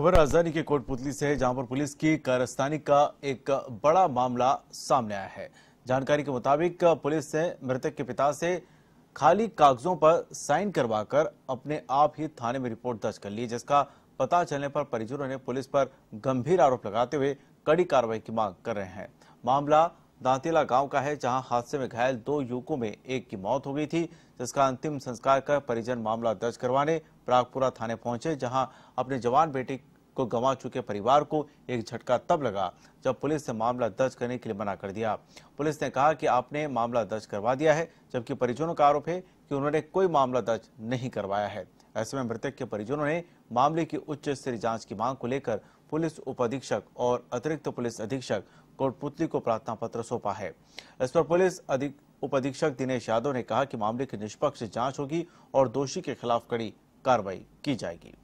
खबर राजधानी के कोटपुतली से है जहां पर पुलिस की कारस्तानी का एक बड़ा मामला सामने आया है जानकारी के मुताबिक पुलिस ने मृतक के पिता से खाली कागजों पर साइन करवाकर अपने आप ही थाने में रिपोर्ट दर्ज कर ली जिसका पता चलने पर परिजनों ने पुलिस पर गंभीर आरोप लगाते हुए कड़ी कार्रवाई की मांग कर रहे हैं मामला दांतेला गांव का है जहां हादसे में घायल दो युवकों में एक की मौत हो गई थी जिसका अंतिम संस्कार कर परिजन मामला दर्ज करवाने प्रागपुरा थाने पहुंचे जहां अपने जवान बेटे को गंवा चुके परिवार को एक झटका तब लगा जब पुलिस ने मामला दर्ज करने के लिए मना कर दिया पुलिस ने कहा कि आपने मामला दर्ज करवा दिया है जबकि परिजनों का आरोप है कि उन्होंने कोई मामला दर्ज नहीं करवाया है ऐसे में मृतक के परिजनों ने मामले की उच्च स्तरीय जांच की मांग को लेकर पुलिस उप अधीक्षक और अतिरिक्त पुलिस अधीक्षक कोटपुतली को प्रार्थना पत्र सौंपा है इस पर पुलिस उप अधीक्षक दिनेश यादव ने कहा कि मामले की निष्पक्ष जांच होगी और दोषी के खिलाफ कड़ी कार्रवाई की जाएगी